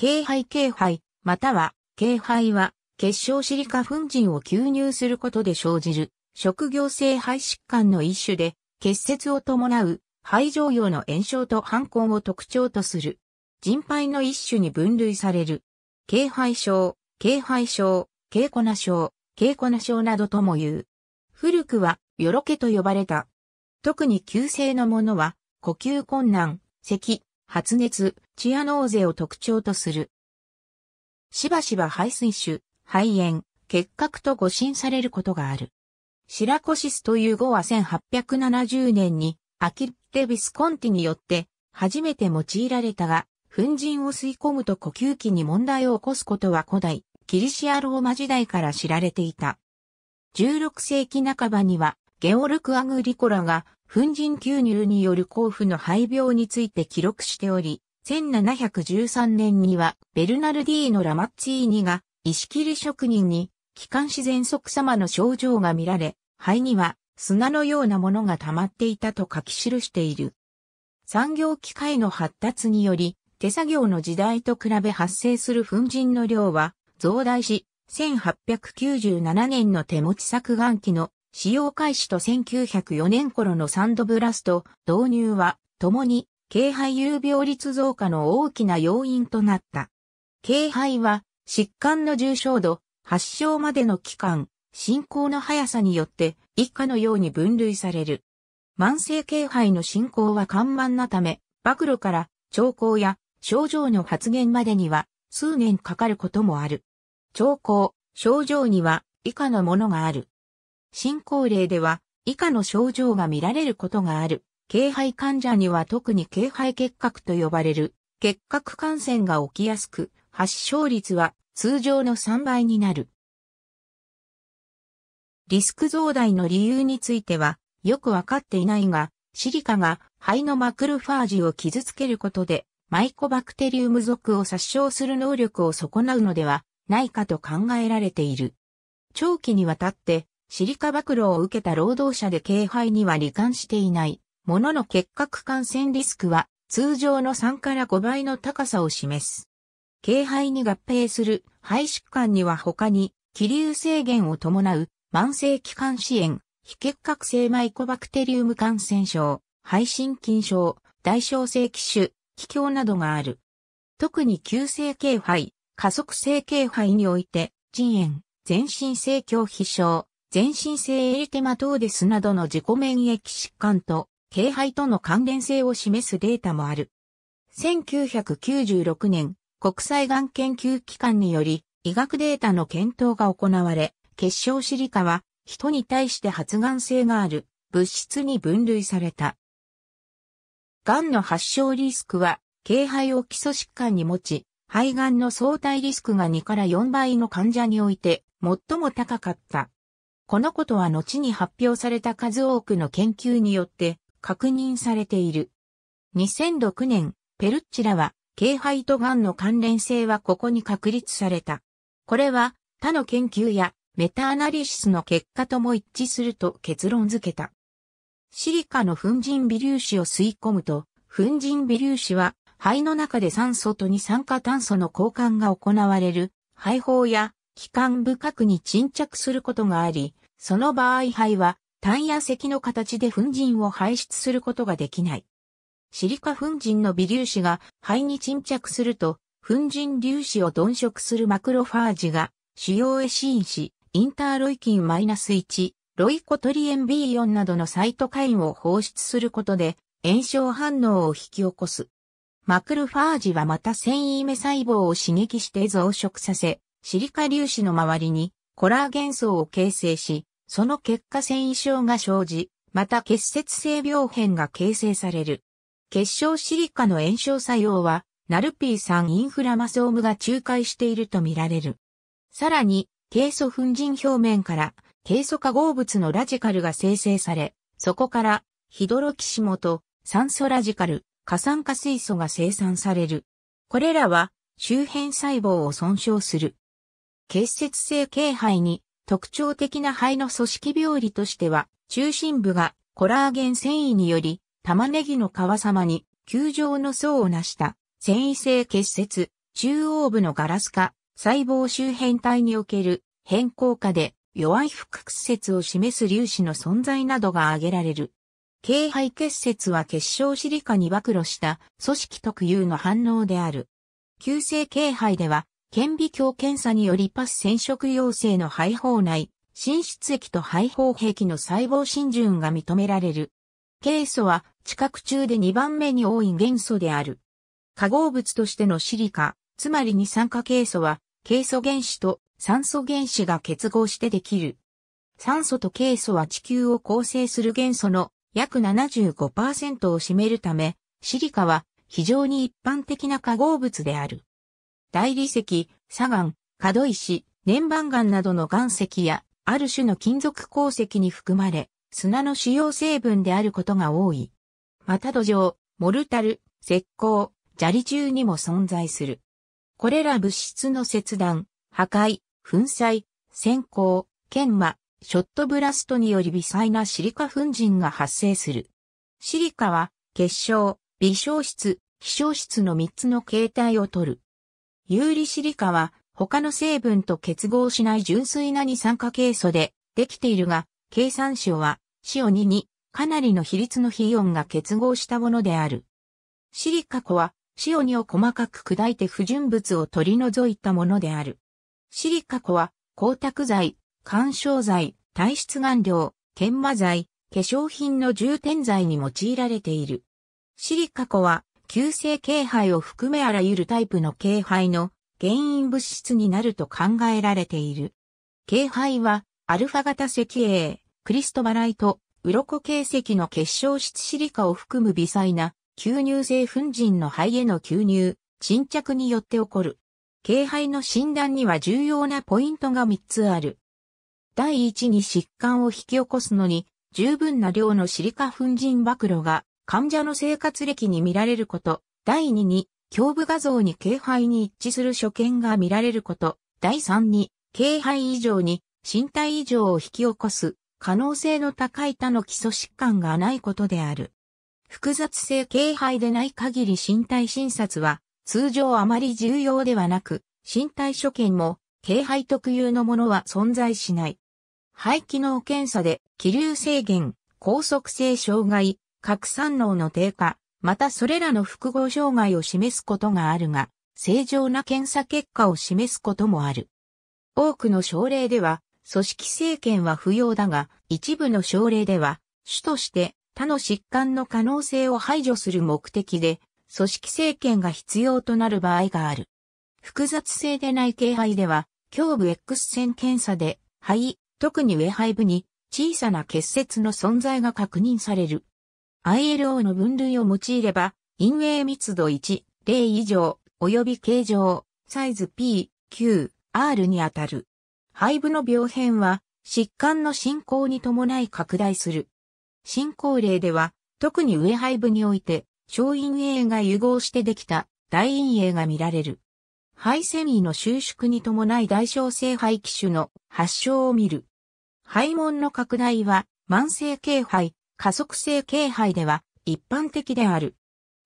軽肺軽肺、または、軽肺は、結晶シリカ粉塵を吸入することで生じる、職業性肺疾患の一種で、結節を伴う、肺状用の炎症と反抗を特徴とする。人肺の一種に分類される。軽肺症、軽肺症、軽粉症、軽粉症などとも言う。古くは、よろけと呼ばれた。特に急性のものは、呼吸困難、咳、発熱、チアノーゼを特徴とする。しばしば排水腫、肺炎、結核と誤診されることがある。シラコシスという語は1870年にアキルテビスコンティによって初めて用いられたが、粉塵を吸い込むと呼吸器に問題を起こすことは古代、キリシアローマ時代から知られていた。16世紀半ばには、ゲオルク・アグリコラが粉塵吸入による甲府の肺病について記録しており、1713年にはベルナルディーノ・ラマッツィーニが石切り職人に気管支喘息様の症状が見られ、肺には砂のようなものが溜まっていたと書き記している。産業機械の発達により、手作業の時代と比べ発生する粉塵の量は増大し、1897年の手持ち削岩機の使用開始と1904年頃のサンドブラスト導入は、共に、軽肺有病率増加の大きな要因となった。軽肺は、疾患の重症度、発症までの期間、進行の速さによって、以下のように分類される。慢性軽肺の進行は緩慢なため、暴露から兆候や症状の発現までには数年かかることもある。兆候、症状には以下のものがある。進行例では、以下の症状が見られることがある。軽肺患者には特に軽肺結核と呼ばれる結核感染が起きやすく、発症率は通常の3倍になる。リスク増大の理由については、よくわかっていないが、シリカが肺のマクロファージを傷つけることで、マイコバクテリウム属を殺傷する能力を損なうのではないかと考えられている。長期にわたってシリカ暴露を受けた労働者で軽廃には罹患していない。ものの結核感染リスクは通常の3から5倍の高さを示す。軽肺に合併する肺疾患には他に気流制限を伴う慢性気管支炎、非結核性マイコバクテリウム感染症、肺心筋症、大小性気種、気境などがある。特に急性軽肺、加速性軽肺において、腎炎、全身性狂皮症、全身性エリテマトーデスなどの自己免疫疾患と、軽肺との関連性を示すデータもある。1996年、国際がん研究機関により、医学データの検討が行われ、結晶シリカは、人に対して発がん性がある物質に分類された。がんの発症リスクは、軽肺を基礎疾患に持ち、肺がんの相対リスクが2から4倍の患者において最も高かった。このことは後に発表された数多くの研究によって確認されている。2006年、ペルッチラは、軽肺と癌の関連性はここに確立された。これは、他の研究やメタアナリシスの結果とも一致すると結論付けた。シリカの粉塵微粒子を吸い込むと、粉塵微粒子は肺の中で酸素と二酸化炭素の交換が行われる、肺胞や気管深くに沈着することがあり、その場合肺は炭や石の形で粉塵を排出することができない。シリカ粉塵の微粒子が肺に沈着すると、粉塵粒子を鈍色するマクロファージが、主要エシン子、インターロイキン -1、ロイコトリエン B4 などのサイトカインを放出することで、炎症反応を引き起こす。マクロファージはまた繊維目細胞を刺激して増殖させ、シリカ粒子の周りにコラーゲン層を形成し、その結果繊維症が生じ、また結節性病変が形成される。結晶シリカの炎症作用は、ナルピー酸インフラマソームが仲介しているとみられる。さらに、ケイ素粉塵表面から、ケイ素化合物のラジカルが生成され、そこから、ヒドロキシモと酸素ラジカル、過酸化水素が生産される。これらは、周辺細胞を損傷する。結節性軽肺に特徴的な肺の組織病理としては、中心部がコラーゲン繊維により、玉ねぎの皮様に球状の層を成した繊維性結節、中央部のガラス化、細胞周辺体における変更化で弱い腹屈折を示す粒子の存在などが挙げられる。軽肺結節は結晶シリカに暴露した組織特有の反応である。急性軽肺では顕微鏡検査によりパス染色陽性の肺胞内、浸出液と肺胞壁の細胞浸潤が認められる。ケイ素は、知覚中で2番目に多い元素である。化合物としてのシリカ、つまり二酸化ケイ素は、ケイ素原子と酸素原子が結合してできる。酸素とケイ素は地球を構成する元素の約75%を占めるため、シリカは非常に一般的な化合物である。大理石、砂岩、角石、粘板岩などの岩石や、ある種の金属鉱石に含まれ、砂の主要成分であることが多い。また土壌、モルタル、石膏、砂利中にも存在する。これら物質の切断、破壊、粉砕、閃光、研磨、ショットブラストにより微細なシリカ粉塵が発生する。シリカは、結晶、微小質、希少質の3つの形態をとる。有利シリカは他の成分と結合しない純粋な二酸化ケイ素でできているが、計算書は塩2にかなりの比率の非オンが結合したものである。シリカ粉は塩2を細かく砕いて不純物を取り除いたものである。シリカ粉は光沢剤、干渉剤、体質顔料、研磨剤、化粧品の充填剤に用いられている。シリカ粉は急性軽肺を含めあらゆるタイプの軽肺の原因物質になると考えられている。軽肺は、アルファ型石英、クリストバライト、ウロコ形石の結晶質シリカを含む微細な吸入性粉塵の肺への吸入、沈着によって起こる。軽肺の診断には重要なポイントが3つある。第1に疾患を引き起こすのに、十分な量のシリカ粉塵暴露が患者の生活歴に見られること、第2に、胸部画像に軽肺に一致する所見が見られること、第3に、軽肺異常に身体異常を引き起こす可能性の高い他の基礎疾患がないことである。複雑性軽肺でない限り身体診察は通常あまり重要ではなく、身体所見も軽肺特有のものは存在しない。肺機能検査で気流制限、高速性障害、核酸能の低下、またそれらの複合障害を示すことがあるが、正常な検査結果を示すこともある。多くの症例では、組織政検は不要だが、一部の症例では、主として他の疾患の可能性を排除する目的で、組織政検が必要となる場合がある。複雑性でない軽肺では、胸部 X 線検査で肺、特に上肺部に小さな結節の存在が確認される。ILO の分類を用いれば、陰影密度1、0以上、及び形状、サイズ P、Q、R にあたる。肺部の病変は、疾患の進行に伴い拡大する。進行例では、特に上肺部において、小陰影が融合してできた大陰影が見られる。肺セミの収縮に伴い大小性肺気腫の発症を見る。肺門の拡大は慢性形肺、加速性軽肺では一般的である。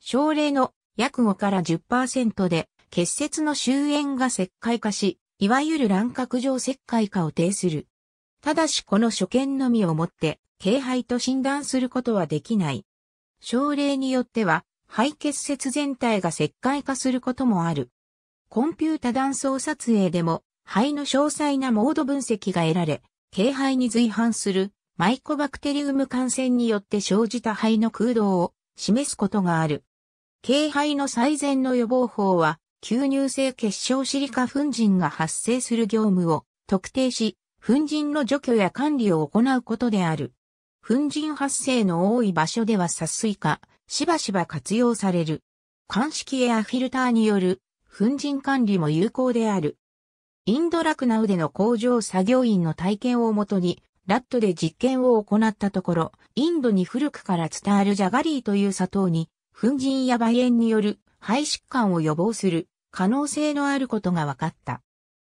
症例の約5から10%で結節の周焉が石灰化し、いわゆる乱獲状石灰化を呈する。ただしこの所見のみをもって、軽肺と診断することはできない。症例によっては、肺結節全体が石灰化することもある。コンピュータ断層撮影でも、肺の詳細なモード分析が得られ、軽肺に随伴するマイコバクテリウム感染によって生じた肺の空洞を示すことがある。軽肺の最善の予防法は、吸入性結晶シリカ粉塵が発生する業務を特定し、粉塵の除去や管理を行うことである。粉塵発生の多い場所では殺水化、しばしば活用される。鑑識エアフィルターによる粉塵管理も有効である。インドラクナウでの工場作業員の体験をもとに、ラットで実験を行ったところ、インドに古くから伝わるジャガリーという砂糖に、粉塵や梅炎による肺疾患を予防する可能性のあることが分かった。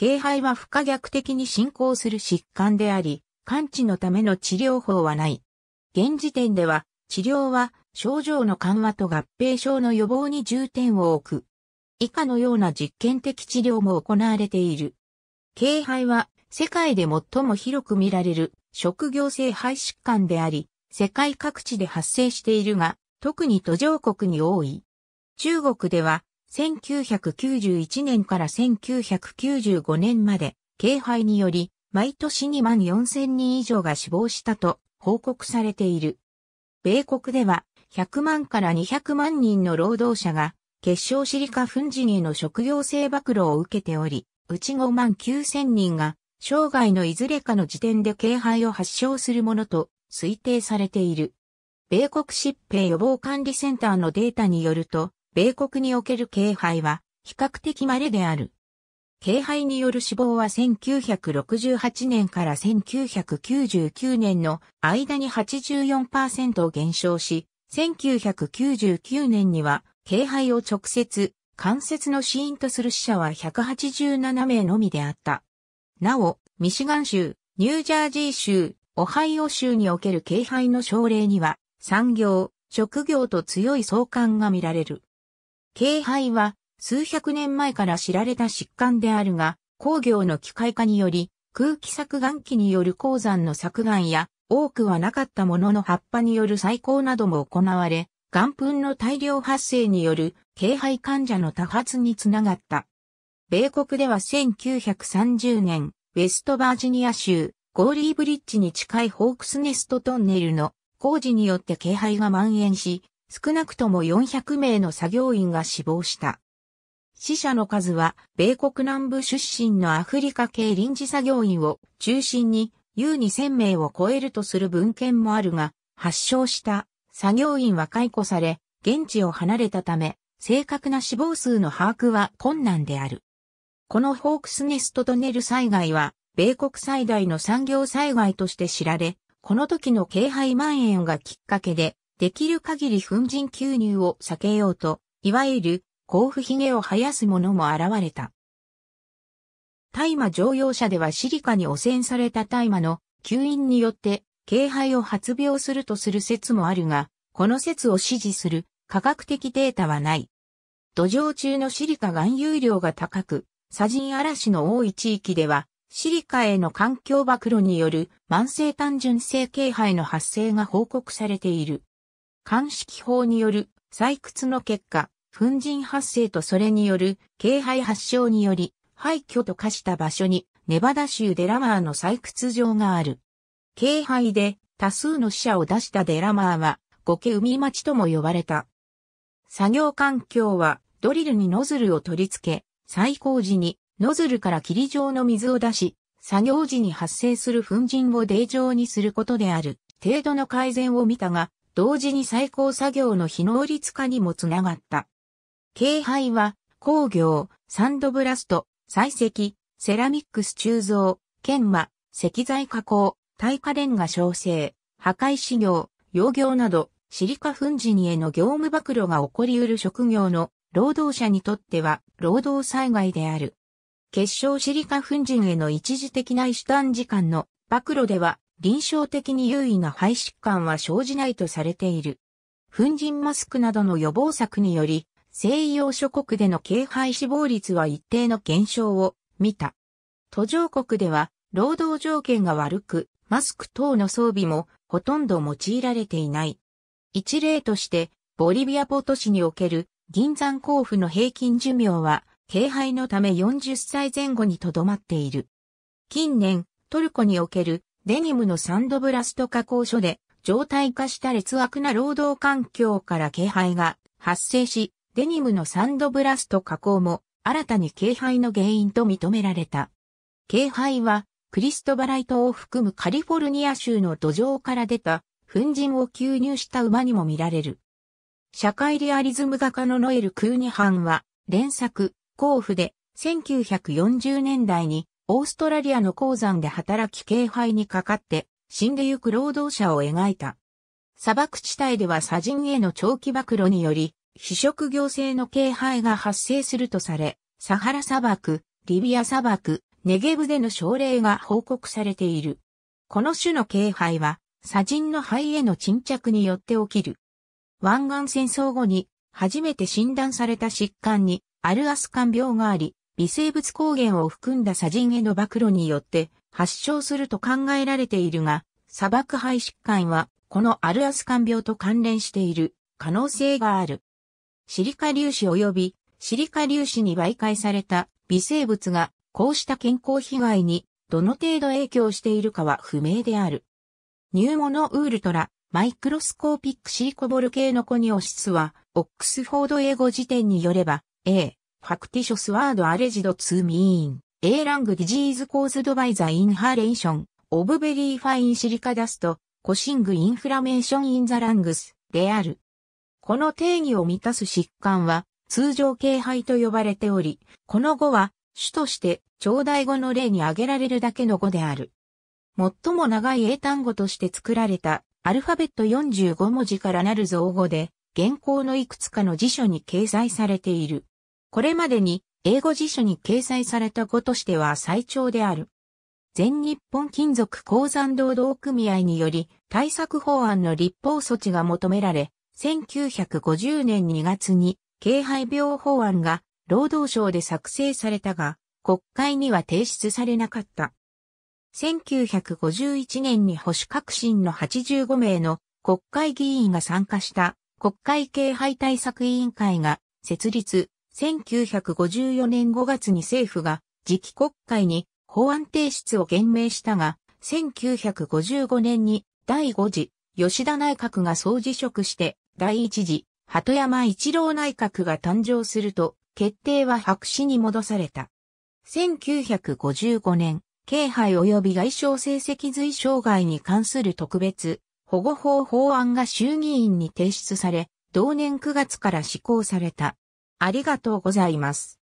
軽肺は不可逆的に進行する疾患であり、完治のための治療法はない。現時点では、治療は症状の緩和と合併症の予防に重点を置く。以下のような実験的治療も行われている。軽肺は世界で最も広く見られる職業性肺疾患であり、世界各地で発生しているが、特に途上国に多い。中国では、1991年から1995年まで、軽肺により、毎年2万4000人以上が死亡したと報告されている。米国では、100万から200万人の労働者が、結晶シリカ粉塵への職業性暴露を受けており、うち5万9000人が生涯のいずれかの時点で軽肺を発症するものと推定されている。米国疾病予防管理センターのデータによると、米国における軽肺は比較的稀である。軽肺による死亡は1968年から1999年の間に84%減少し、1999年には軽肺を直接関節の死因とする死者は187名のみであった。なお、ミシガン州、ニュージャージー州、オハイオ州における敬拝の症例には、産業、職業と強い相関が見られる。敬拝は、数百年前から知られた疾患であるが、工業の機械化により、空気削岩機による鉱山の削岩や、多くはなかったものの葉っぱによる採光なども行われ、岩粉の大量発生による、軽肺患者の多発につながった。米国では1930年、ウェストバージニア州、ゴーリーブリッジに近いホークスネストトンネルの工事によって警配が蔓延し、少なくとも400名の作業員が死亡した。死者の数は、米国南部出身のアフリカ系臨時作業員を中心に、優に1000名を超えるとする文献もあるが、発症した作業員は解雇され、現地を離れたため、正確な死亡数の把握は困難である。このホークスネストトネル災害は、米国最大の産業災害として知られ、この時の軽廃蔓延がきっかけで、できる限り粉塵吸入を避けようと、いわゆる、甲府髭を生やす者も現れた。大麻乗用車ではシリカに汚染された大麻の吸引によって軽肺を発病するとする説もあるが、この説を支持する科学的データはない。土壌中のシリカ含有量が高く、砂塵嵐の多い地域では、シリカへの環境暴露による慢性単純性形廃の発生が報告されている。鑑識法による採掘の結果、粉塵発生とそれによる軽廃発症により、廃墟と化した場所にネバダ州デラマーの採掘場がある。軽廃で多数の死者を出したデラマーは、ゴケ海町とも呼ばれた。作業環境はドリルにノズルを取り付け、最高時にノズルから霧状の水を出し、作業時に発生する粉塵を泥状にすることである程度の改善を見たが、同時に最高作業の非能率化にもつながった。軽廃は工業、サンドブラスト、採石、セラミックス鋳造、研磨、石材加工、耐火レンガ焼成、破壊資業、溶業など、シリカ粉塵への業務暴露が起こり得る職業の労働者にとっては労働災害である。結晶シリカ粉塵への一時的な主短時間の暴露では臨床的に優位な肺疾患は生じないとされている。粉塵マスクなどの予防策により、西洋諸国での軽肺死亡率は一定の減少を見た。途上国では労働条件が悪く、マスク等の装備もほとんど用いられていない。一例として、ボリビアポート市における銀山甲府の平均寿命は、軽廃のため40歳前後にとどまっている。近年、トルコにおけるデニムのサンドブラスト加工所で、状態化した劣悪な労働環境から軽配が発生し、デニムのサンドブラスト加工も新たに軽配の原因と認められた。軽廃は、クリストバライトを含むカリフォルニア州の土壌から出た粉塵を吸入した馬にも見られる。社会リアリズム画家のノエル・クーニハンは、連作、甲府で、1940年代に、オーストラリアの鉱山で働き敬拝にかかって、死んでゆく労働者を描いた。砂漠地帯では砂人への長期暴露により、非職業政の敬拝が発生するとされ、サハラ砂漠、リビア砂漠、ネゲブでの症例が報告されている。この種の敬拝は、砂人の肺への沈着によって起きる。湾岸戦争後に初めて診断された疾患にアルアスカン病があり、微生物抗原を含んだ砂人への暴露によって発症すると考えられているが、砂漠肺疾患はこのアルアスカン病と関連している可能性がある。シリカ粒子及びシリカ粒子に媒介された微生物がこうした健康被害にどの程度影響しているかは不明である。ニューモノウルトラマイクロスコーピックシーコボル系のコニオシスは、オックスフォード英語辞典によれば、A、ファクティショスワードアレジドツーミーン、A ラングディジーズコーズドバイザーインハーレーション、オブベリーファインシリカダスト、コシングインフラメーションインザラングス、である。この定義を満たす疾患は、通常軽肺と呼ばれており、この語は、主として、長大語の例に挙げられるだけの語である。最も長い英単語として作られたアルファベット45文字からなる造語で、現行のいくつかの辞書に掲載されている。これまでに、英語辞書に掲載された語としては最長である。全日本金属鉱山労働組合により、対策法案の立法措置が求められ、1950年2月に、軽廃病法案が、労働省で作成されたが、国会には提出されなかった。1951年に保守革新の85名の国会議員が参加した国会系廃対策委員会が設立、1954年5月に政府が次期国会に法案提出を言明したが、1955年に第5次吉田内閣が総辞職して第1次鳩山一郎内閣が誕生すると決定は白紙に戻された。1955年軽配及び外傷成績随障害に関する特別保護法法案が衆議院に提出され、同年9月から施行された。ありがとうございます。